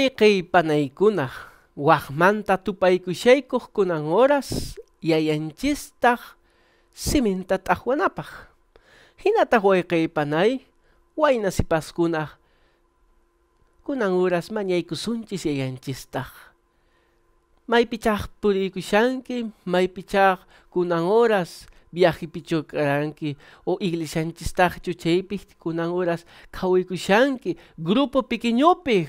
Wayqiy panaykunaq waqmanta tupaykushaykuq kunan horas yayanchistaq siminta t'aqwanapaq hinataq wayqiy panay wayna sipaskunaq kunan horas mañaykusunchis yayanchistaq maypichaq puriykushanki maypichaq kunan horas viajepichu karanki o iglesianchistaq chuchaypij kunan horas qhawiykushanki grupo piquiñupij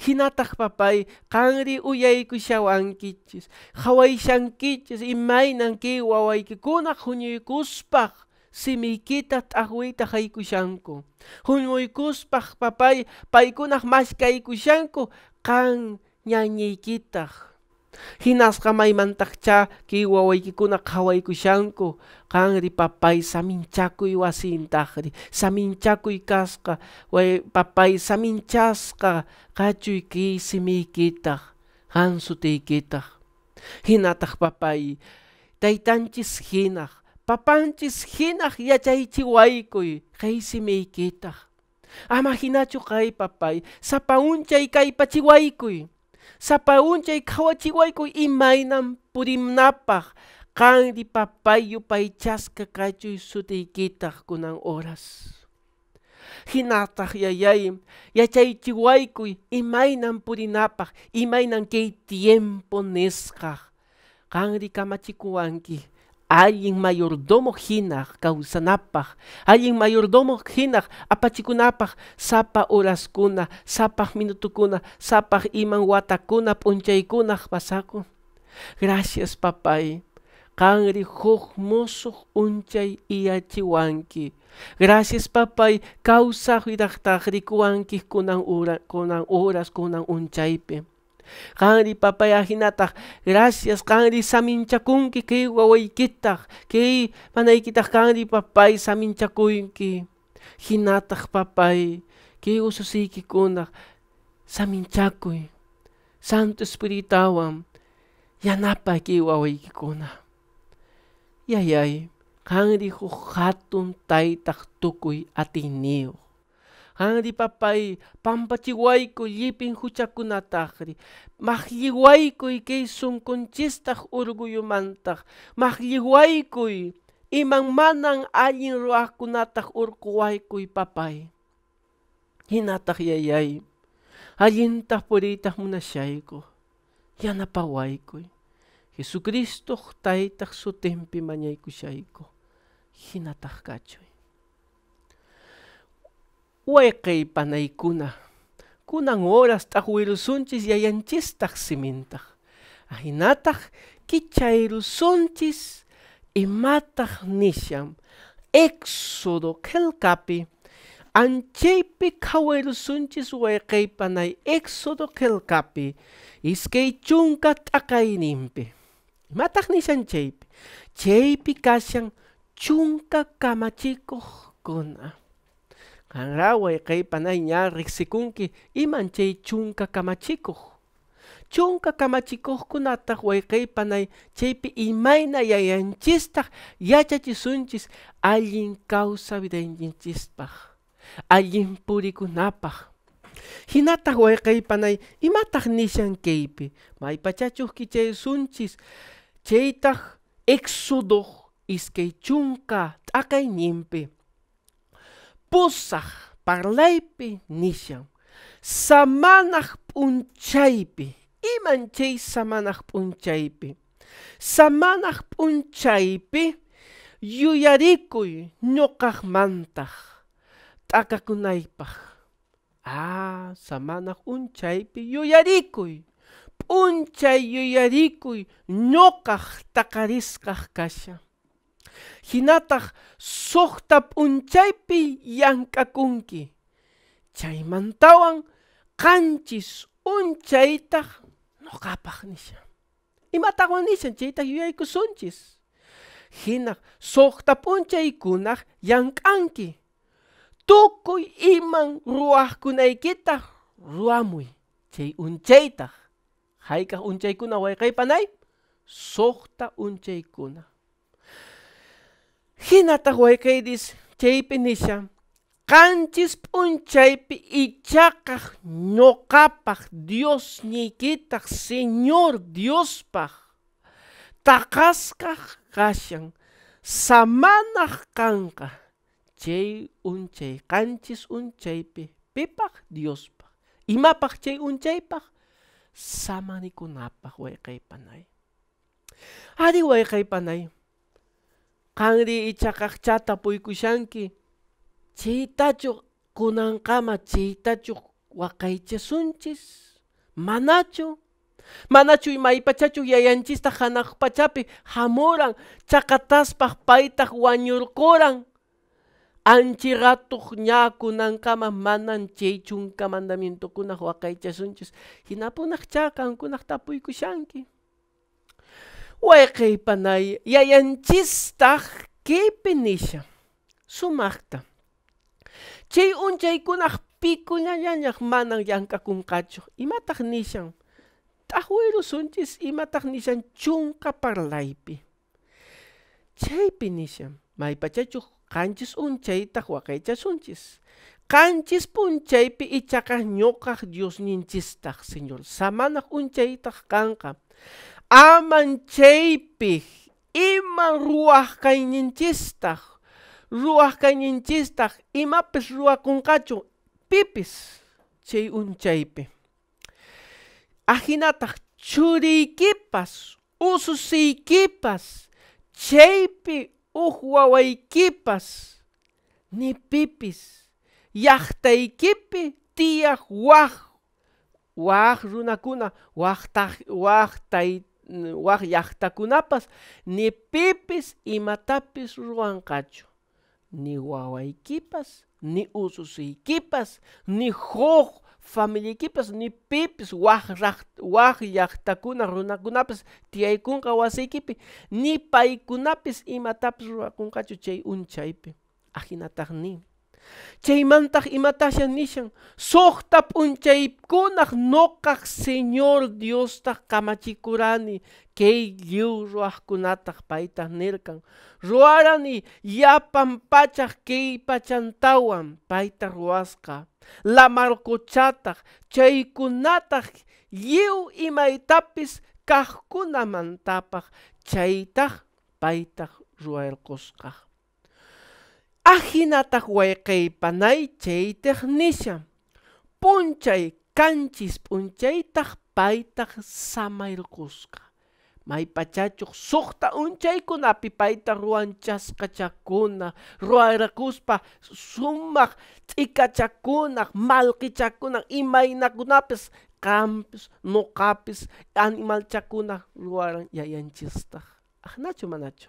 hinatag papay, kangri uyay ko siya ang kitsis. Haway siyang kitsis, imay ng kiwaway kikunak hunyoy kuspak. Simikitat ako'y takay ko siyang ko. Hunyoy kuspak papay, pay kunak mas kay ko siyang ko, kang nyanyikitak. Hinaska may mantak cha, kiwaway kikuna kaway kusyanko. Kangri papay saminchakuy wasintakri, saminchakuy kaska, way papay saminchaska, simikita. kisimikitak, kita. Hinatak papay, taitanchis hinak, papanchis hinak yachaychiwaykoy, kaysimikitak. Ama hinacho kay papay, sa paunchay kay pachiwaykoy sa paunchay kawachiwayku imaynam purimnapaq kanri papayu paychasqa kachuy sutiykitaq kunang oras hinataq yayay yachaychiwaykuy imaynan purinapaq imaynan kay tiempo neska. nisqaq kanri kamachikuwanki Ayin mayordomo hinach causanapach ayin mayordomo hinach apachikunapaj, sapa horaskuna, sapa minutukuna, sapa iman watakuna kunah, Gracias papai, kanri huk unchai unchay iachiwanki. Gracias papai, causa widajtaj kunan, ura, kunan horas, kunan unchaipe kangi papaya hinata, gracias kanri saminchakunki kay wawaykitaj kay kita kangri papay saminchakuyki hinata papay kay samin saminchakuy santo espiritawam, yanapay kay wawaykikunaj yayay kanri huk hatun atineo. tukuy Anripapay, pampachiwayku llipin huchakunatajri, maklliwaykuy kay sunkunchistaq urgullumantaj, maklliwaykuy iman manan allin ruwajkunataj urquwaykuy papay. Hinataj yayay, allintaj puriytaj munashayku, yanapawaykuy. Jesucristo taytaj sutempi mañaykushayku, hinataj kachoy. huayqay panaykuna kunan oras tawirusunchis yayanchistaq simintaj ajinataq exodo imataq nisham éxodo qelqapi anchaypi qhawayrusunchis pana panay éxodo kelkapi. iskay chunka t'aqayninpi imataq nishan chaypi chaypi kashan chunka kuna. Hanraway kay panay ña riksikunki iman chay chunka kamachiko. Chunka kamachikujkunataj waykay panay chaypi sunchis, yayanchistaj yachachisunchis allin kawsavidanchinchispaj allin purikunapaj. Hinataj waykay panay imataj nishan kaypi chay sunchis cheitach, exudo iskay chunka takay nimpi. pusah parlaypi nishan samanaj p'unchaypi iman chay samanaj p'unchaypi samanaj p'unchaypi yuyarikuy ñuqajmantaj t'akakunaypaj ah samanaj unchaypi yuyarikuy p'unchay yuyarikuy ñuqaj taqarisqaj kasha hinataq suqta p'unchaypi llank'akunki chaymantawan qanchis unchaytaq noqapaq nishan imatawan nishan chaytaq yuyaykusunchis hinaq suqta p'unchaykunaq llank'anki tukuy iman ruwaqkunaykitaq ruwamuy chay unchaytaq kai panai wayqaypanay uncai kunah. hinatahuay kay dis chay pinisya, kanchis pun chay pi ichakak nyokapak Dios nikitak Señor Dios pak. Takaskak kasyang, samanak kanka, chay unchay, kanchis unchay pi, pipak Dios pak. Imapak chay unchay pak, sama ni kunapak way kay panay. Adi way kay panay, kanri ichaqaqchatapuy pushanki chaytachu kunankama chaytachu waqaychasunchis manachu manachu imaypachachu yayanchista pachapi hamuran chakatas paytaj wañurquran anchi ratuj ña kunankama manan chay chunka mandamientokunaj Hinapunak chakan kunak kankunaj shanki. Wekay panay yayanchistah kipinilla. Sumakta. Chay unchay kunah pikuñañañaj manang llank'akunqachu imataq nishan t'ajwiy rusunchis imataq nishan chunka parlaypi chaypi nishan maypachachuj qanchis unchaytaq waqaychasunchis qanchis p'unchaypi ichaqaj ñuqaj diosninchistaq señor samanaj unchaytaq qanqa aman cheipih iman ruwajkayninchistah ima imapis kunkachu pipis chay unchaypi Akinatah, churiykipas ususiykipas chaypi uj ni pipis, llaqtaykipi tiyaj waj waj runakuna wajtaj taita. wakyaktakunapas ni pipis imatapis ruwanqachu ni wawaykipas ni ususiykipas ni família equipas, ni pipis wakyaktakuna runakunapas tiyaykunqa wasiykipi ni paykunapis imatapis ruwakunqachu chay unchaypi ajinataq nin Chay mantaj imatasyan nisyang, sohtap unchay kunaj nokaj Señor Diostaj kamachikurani, kay lliw ruajkunataj paitaj nirkan. Ruarani yapan pachaj kay pachantawan paitaj chay Lamarquchataj chaykunataj lliw imaytapis kajkunamantapaj chaytaj paitaj ruarqusqaj panay chaytaq nisha p'unchay kanchis p'unchaytaq paytaq samaykusqa maypachachuq suqta unchaykunapi payta ruwanchasqachakuna ruwayrakuspa sumaq t'ikachakunaq mallkichakunaq imaynakunapis qampis noqapis animalchakunaq ruwaran yayanchistaq ajnachu manachu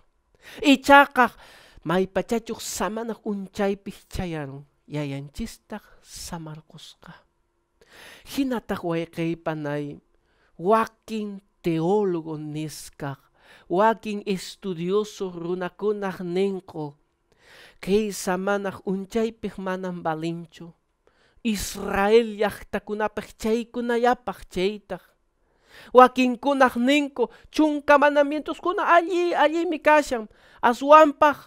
ichaqaq maypachachuk samanak unchaypis chayarun yayanchistak samarqusqa hinataq wayqiypanay wakin teólogo nisqaq wakin estudioso runakunaq kei kay un unchaypis pichmanan balincho. israel llaqtakunapaq chaykunallapaq chaytaq kuna ninku chunka kuna, allí mi kashan aswanpaj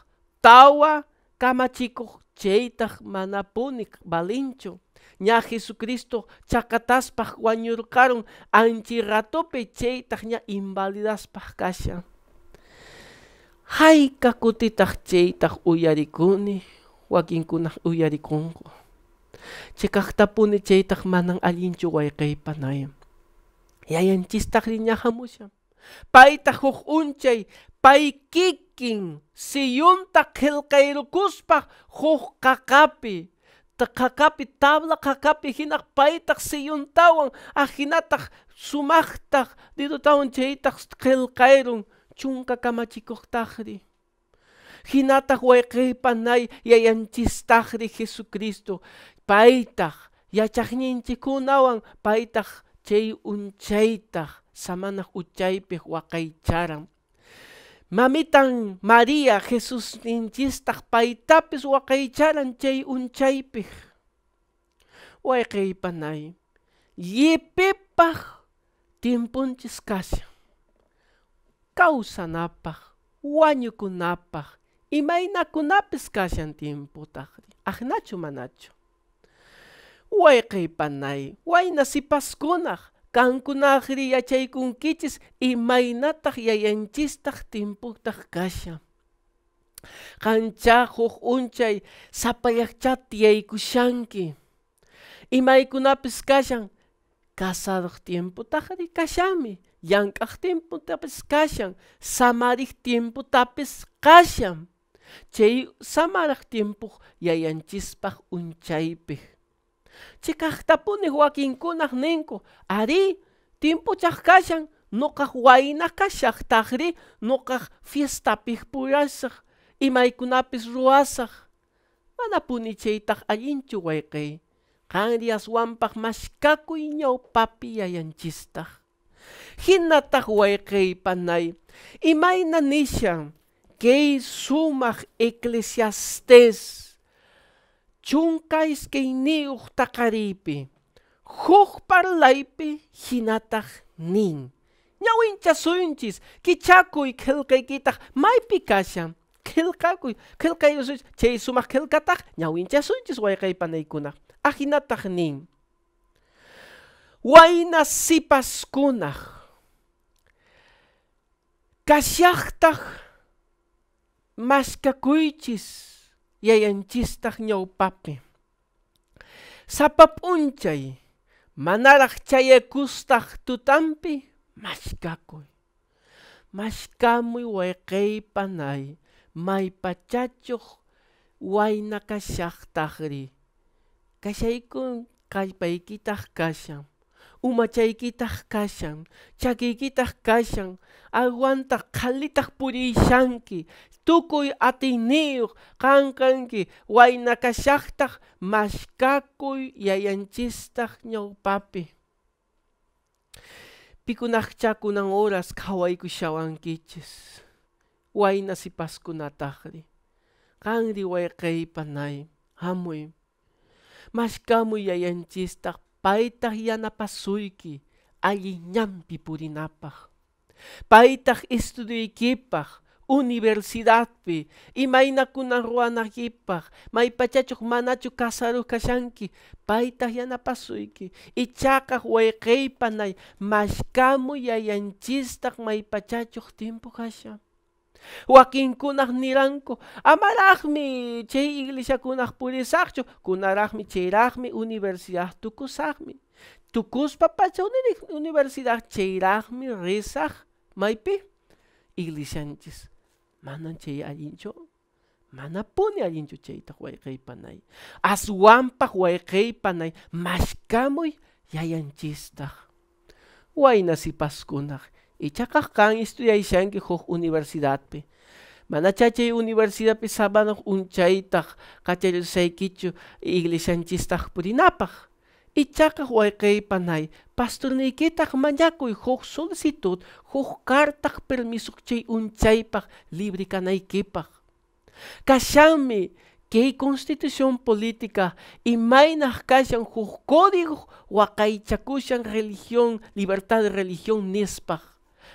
tawa kamachikuq cheita manapunik balinchu ña jesucristo chakataspaj wañurqarun anchi ratope chaytaq ña invalidaspaj kasha hay kakutita cheita uyarikuni wakinkunaj uyarikunku manang chaytaq manan allinchu yayan yayanchistaj rin ña hamusha paita huk unchay paikiking siyun takhil kairukuspak huh kakapi kakapi tabla kakapi hinak paitak siyun tawang ahinatak sumaktak dito tawang chaitak khil kairun chunka kamachikoktakri hinatak wayqipanay yayanchistakri Jesucristo paitak yachaqninchikunawan paitak chay unchaytaj samanaj uchaypej waqaycharan Mamitan, María, Jesús ninchistaq pa'itapis waqaycharan chay unchaypij. Wayqiypanay, yipipaj timpunchis kasya Kawsanapaj, wañukunapaj, imaynakunapis kashan timputajri. Ajnachu manachu. Wayqiypanay, waynasipas kankunajri yachaykunkichis imaynataq yayanchistaj timpuktaq kasha qancha huk unchay sapayaqcha Y maikunapis kashan casadoq kashami, yankak tiempo tapis kashan tiempo tapis kashan chay samaraj tiempoq yayanchispaj unchaypej Chikajtapunej wakinkunaj ninku, ari tiempo chajkaxan noqaj waynajkaj xajtaj ri Fiesta fiestapij purasaj Kunapis Ruasak, mana Ayinchu allinchu wayqiy Wampak Mashkaku maskhakuyñaw Papi Ayanchistak. hinataq wayqiy panay imayna nishan kay sumaq eclesiastés chunkais keiniuh takaripi, huk parlaypi hinataj nin. Ñawinchasunchis, kichakuy qillqaykitaq maypi kashan, qillqakuy, qillqayusunchis, chay sumaq qillqataq ñawinchasunchis wayqaypanaykunaq, ajinataq nin. Wayna sipaskunaj, kashaqtaj mashkakuychis, yayanchistaq ñawpapi sapap unchay manaraq chayakustaj tutampi, mashkakuy mashkamuy wae maypachachuq wayna kung kai kallpaykitaq kasyam uma chaykitaq kashan chakikitaq kashan aguantaq qhalitaq purishanki tukuy atiniyuq qanqanki waynakashaqtaq mashkakuy oras ñawpapi pikunaqchakunan horas qhawaykushawankichis wayna sipaskunataqri qanri wayqiypa nay hamuy mashkamuy yayanchistaq paitah yanapasuyki alliñampi purinapaj paytaj estudiykipaj universidadpi imaina ruwanajkipaj maypachachuj manachu kasaruj kashanki yana pasuiki, ichaqaj wayqiypanay mashkamuy yayanchistaq maypachachuj timpu kashan che iglesia Kunah iglesiakunaq Kunarajmi che chayraqmi universidad tukusaqmi tukuspa pacha universidad chayraqmi risaq maypi iglesianchis manan che allinchu mana puni che chaytaq wayqiy panay Asuampa wayqiy panay mashkamuy Huayna si Ichakakang estudiay siyan ki universidad pe. Manachachay universidad pe sabanok unchaitak kachayusay kichu chistak purinapak. Ichakak waikay panay pastor ni kitak y huk solicitud huk kartak permisok chay unchaypak libre kanaykipak. Kashami kay constitución política y mainas cachan huk código wakaychakushan religión libertad de religión nispak.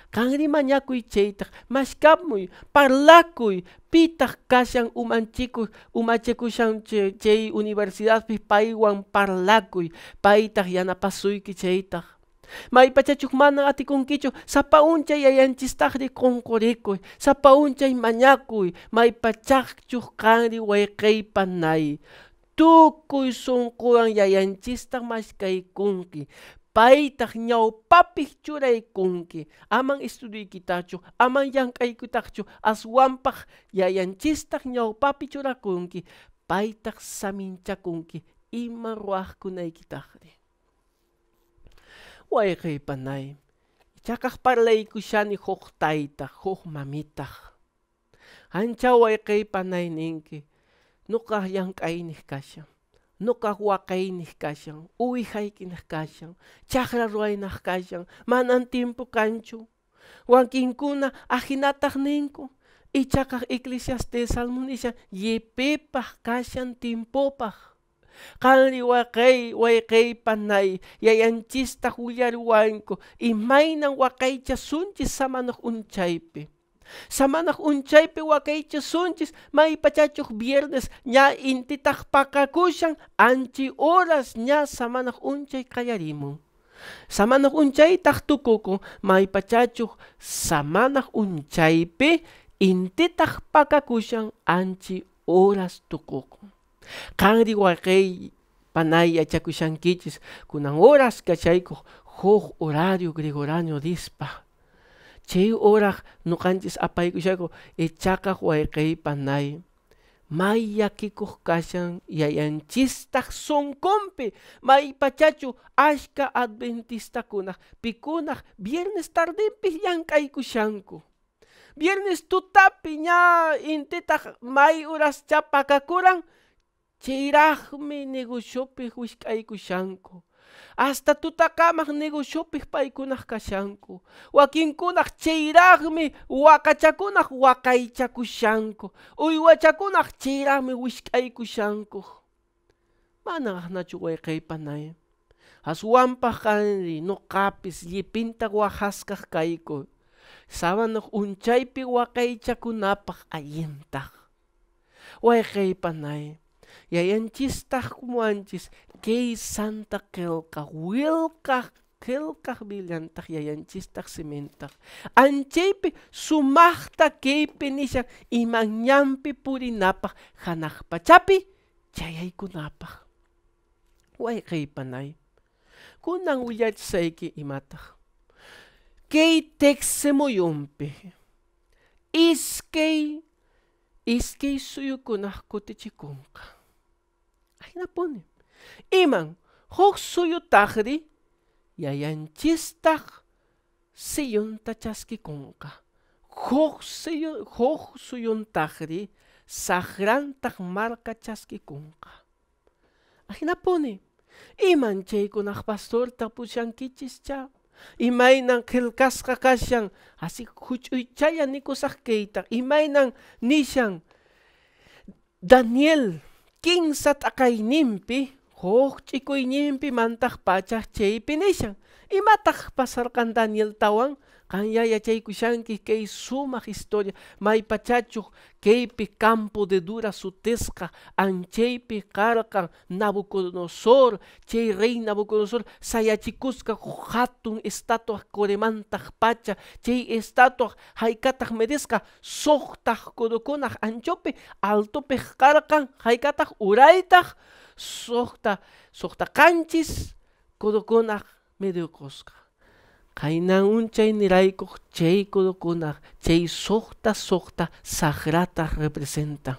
Kangri kanrimañakuy chaytaq mashkamuy parlakuy pitaq kashan umanchikuy umachikushan chay universidadpi paywan parlakuy paytaq yanapasuyki chaytaq pachachuk mana atikunkichu sapa unchay yayanchistaqri qunqurikuy sapa unchay mañakuy maypachakchuj kanri wayqiypa nay tukuy mas kai mashkaykunki amang paitak ñaw papik churaykunki aman estudiykitachu aman papi aswanpaq yayanchistak ñawpapi churakunki samin saminchakunki ima ruwaqkunaykitaqri wayqiypanay ichaqaq parlaykushani huk taita, huk mamita. ancha panay ninki nuqaj llank'ayniq kashan no kahuakay ni kasyang, uihay kinakasyang, chakra ruay nakasyang, manan tiempo kancho, huang kinkuna ahinatak ninko, ichakak iglesiastes almunisya, yepepah kasyan timpopah. Kanli wakay, wakay panay, yayanchista huyarwanko, imaynang wakay chasunchis samanok unchaype. unchaipe unchaypi wakaychis May maipachachuj viernes, ña intitaj pakakushan, anchi horas ña samanaj unchay kayarimun. Samanaj unchaytaj may pachacho samanaj unchaipe, intitaj pakakushan, anchi horas tukuku. Kanri wakay panay yachakushankichis, kunan horas kachaykuj, hoj horario gregorano dispa chay e nuqanchis apaykushaku maya wayqiypanay may llakikuj son may pachacho pachachu ashka kuna, pikunak viernes y kushanko viernes tu tapiña intitaj may me negocio chayrajmi y kushanko Hasta tuta tutakamaj negociopih paikunaj kashanku. Wakinkunaj cheyrajmi wakachakunaj wakaychakushanku. Uywachakunaj cheyrajmi wishk'aykushanku. Mana ajnachu wayqiypanay. Aswampaj kanri noqapis llipinta waqaskaj kayku. Sabanoq unchaypi waqaychakunapaj allintaj. panay. Ya yang Yayanchistah kumuanchis kei santa kelka wilkah kelkah ya yang yayanchistah simintah. Anchaypi sumahta puri pacapi nisha imanñampi purinapah hanakpachapi kei panai Kunang uyachsayki imatah. Kay teksemuyumpi. Iskei Iskei suyukunah kutichikunkah Aynaponim. Iman, huk suyutajri, yayanchistag siyunta chaskikunka. Huk, siyu, huk suyuntajri, sagrantag marka chaskikunka. Aynaponim. Iman chaykunaj pastorta pushankichis cha. imaynan qilqasqa kashan así huch'uychalla nikusaq kayta imaynan nishan Daniel kinsat akayninpi nimpi ch'ikuyninpi mantaq pachaj chaypi nishan pasar kan Daniel tawang, Kanyaya kay sumas historia, pachachu campo de dura sutesca, karkan Nabucodonosor, chay rey Nabucodonosor, sayachikuska, hatun estatua coremantas pacha, che estatua medesca, sohtah anchope, altope uraitah, sohta, sohta canchis medio Kainan ni niraiko cheiko kuna chei sohta sohta sagrata representa.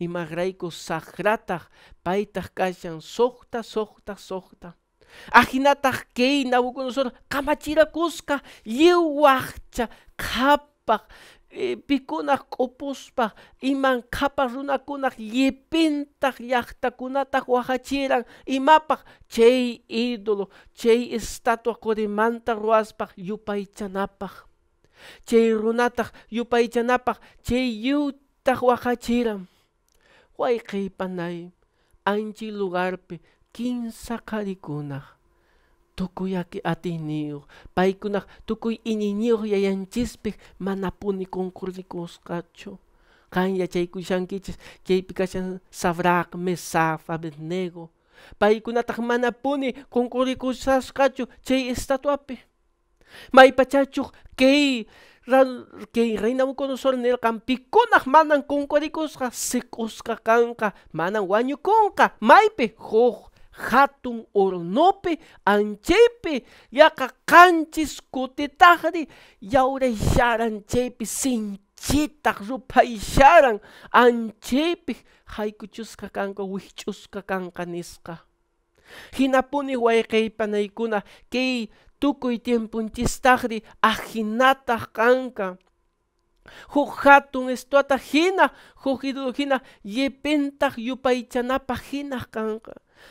Y magraiko sagrata paitas kayan sohta sohta sohta. Ajinata kei nabuconosor kamachira kuska yewacha kapak eh, pikunak runa imankapas runakunak yepintak llaqtakunatak y imapak chei ídolo chei estatua kodimanta ruwaspak yupaychanapaj chay runataj yupaychanapaj chay yutaq wajachiran wayqiypanay anchi lugarpe, kinsa caricuna tukuyaki atinio, Paikuna tukuy iñiñiyoq yayanchispej manapuni concurrikusqachu qan yachaykushankichis chaypi kashan savrak, mesaf, abednego paykunataq manapuni concurrikusasqachu chay estatuapi maypachachuq kay en el nirqan pikunaq manan concurrikusqa siqusqa canca manan conca maipe huk hatun ornope anchepe yaka kanchis kutetahri yaure sinchita, sinchitak rupaysharan anchepe haykuchuska kanka wichuska kanka niska. hinapuni wayqiypanaykuna kay tukuy tiempunchistaqri ajinata kanka huk hatun estuata hina huk idurujina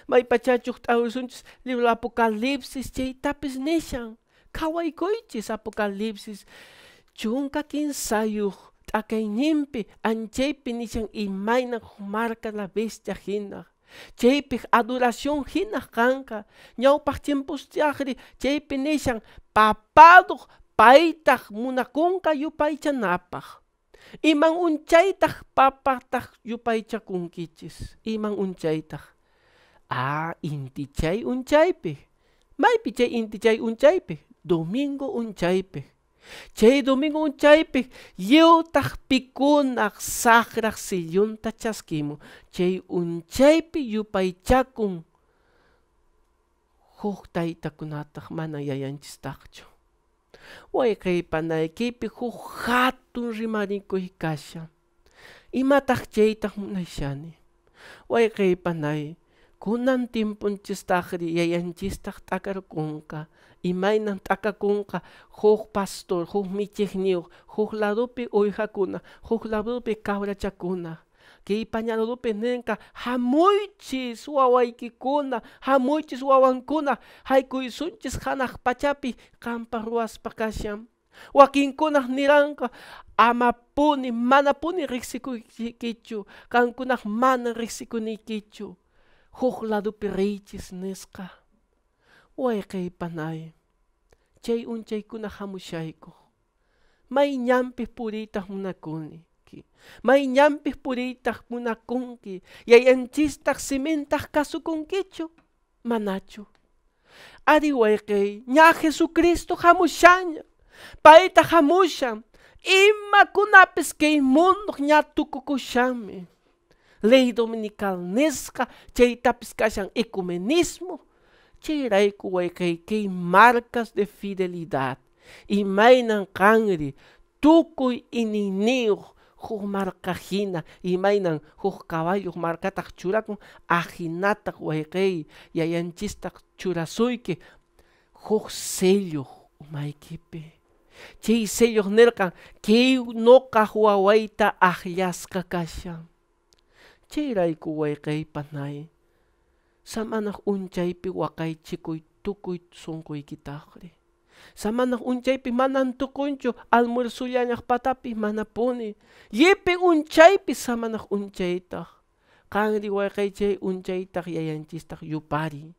May pachachuktahusunchis libro Apocalipsis cheitapis nishan. Kawaikoichis Apocalipsis. Chunka kinsayuj t'akayninpi anchaypi nishan imayna marca la bestia hinaj. Chaypih adoración hinaj kanka. Ñawpaj tiempostiajri chaypi nishan papaduj paitaj munakunka yupaychanapaj. Iman unchaytaj papartaj yupaychakunkichis. Iman unchaytaj. Ah, intichay unchaypej. Maypi chay intichay unchaypej. Domingo unchaypej. Chay domingo Yo tak unchaypej. Yewtaj pikunaj sajraj sillunta chaskimun. Chay unchaypej yupaychakun. Huk taytakunataj mana yayanchistajchu. Wayqiypanaykipij huk hatun rimarikuy kashan. Imataj chaytaj munayshani. Wayqiypanay kunan kunka Y t'akarkunqa imaynan takakunka, joj pastor huk michejniuj joj ladopi Chakuna, huk ladopi kawrachakuna kiypañarurupi ninqa hamuychis wawaykikuna hamuychis wawankuna haykuysunchis hanaj pachapi qampa ruwaspa kashan wakinkunaj niranka, amapuni manapuni riqsikunkichu kankunaj mana kichu huqladupirichis nisqa panay. chay kuna hamushaykuj may ñampis puritas munakunki may ñampis puritaq munakunki yayanchistaj simintaj kasukunkichu manachu manacho wayqiy nya jesucristo paeta paeta hamushan ima kunapis kay nya ña tukukushanmi lei dominical nesca, chay y ecumenismo, chay que marcas de fidelidad, y mainan cangri, tucuy ininio, marca jina, y mainan marca caballo marcatak churakun, ajinatak huayquei, y ayanchista churasuike, ju sello, che Chay sello nerkan, que no huawaita, ahyaska kashan. chiray kuwaykay panay, samanak wakai wakay chikuy tukuy sunkuy kitakri. Samanak pi manan tukuncho, almuersullañak patapi manapuni. Yepe unchaypi samanak unchaytak. Kangri waykay chay unchaytak yayanchistak yupari.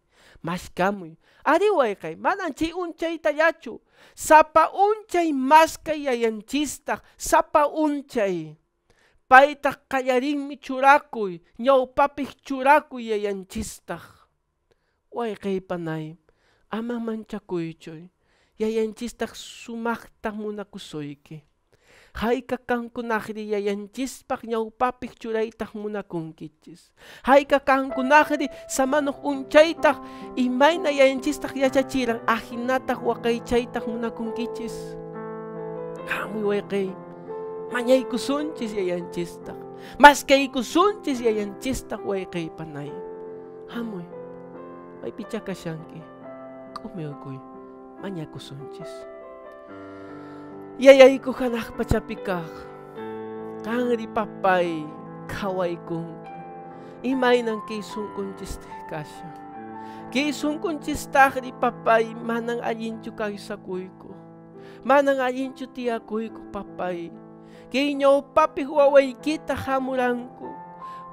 Maskamuy. Ari kai manan chay unchayta yachu. Sapa unchay yayan yayanchistak. Sapa unchay papi qallarinmi churakuy ñawpapis churakuy yayanchistaq wayqiypanay aman manchakuychuy yayanchistaq sumaqtaq munakusuyki hayka kankunajri yayanchispaq ñawpapis churaytaq munakunkichis hayka kankunajri ahinatak wakay imayna yayanchistaq yachachiran ajinataq waqaychaytaq munakunkichis hamuy wayqiy manyay kusun tis yayan chistak. Mas kay kusun tis yayan chistak way kay panay. Hamoy, may picha ka siyang ki. Kumeokoy, manya kusun tis. Yayay ko kanak pachapikak. Kang ripapay, kaway kong. Imay ng kisung kong chistak ka siya. Kisung kong chistak ripapay, manang alintyo kayo sa kuy ko. Manang alintyo tiya kuy ko papay. Kinyo papi huaway kita hamurangko.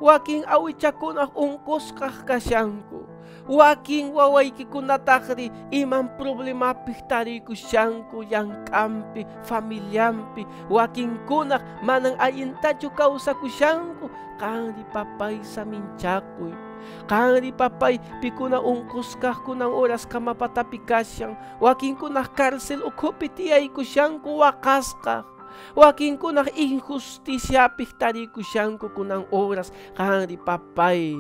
Waking awitsakun ak ungkos kakasyanko. Waking waway kikunatakri iman problema pihtariku syanku yang kampi familyampi waking kunak manang ayintachu kausaku syanku kanri papay sa minchakuy Kangri papay, pikuna ungkus kah kunang oras ka mapatapikas siyang, waking kunah karsel ukupiti ay kusyang kuwakas kah. Wakin ko na injustisya pihtari ko siyang kukunang oras kang di papay.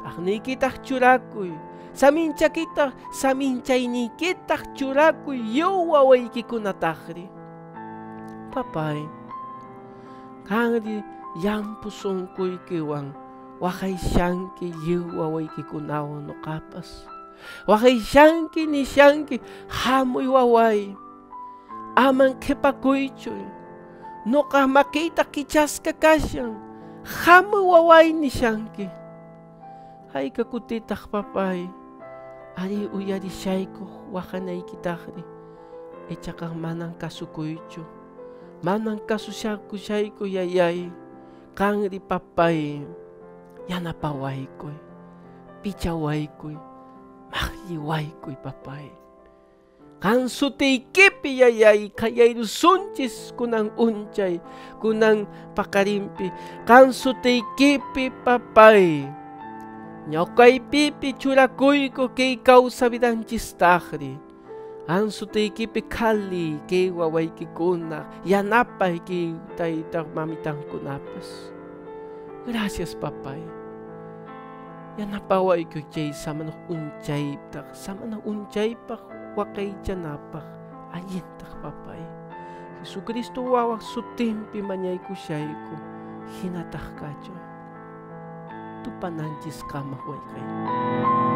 Takni kitah churakoy. Samincha kita, saminchay ni kitah churakoy yo waway kikunatakri. Papay, kahang di yampusong ko'y kiwang wakay siyang ki yiwaway kikunaw no kapas. Wakay siyang ki ni siyang ki hamoy waway. Aman kepakoichul. No kahmakeita kichaska kasyan. Hama waway ni shanki. Hay kakutitak e papay. Ari uyari shayko wahanay kitahri. Echakah manan kasukuichu. Manan kasushaku shayko yayay. Kangri papay. Yanapawaykoy. Pichawaykoy. Mahliwaykoy papay kanso te kipiyayay kayay suntis kunang unchay kunang pakarimpi kanso te kipi papay nyokay pipi churakuy ko kay kausabidan chistahri anso te kipi kali kay waway kikuna yanapay kay taytang mamitang kunapas gracias papay yanapaway ko chay sama unchay tak sama unchay pak wakaityanapaq allintaq papay Jesucristo wawaq sutinpi mañaykusayku kajo, kachun tupananchis kamaq wayqay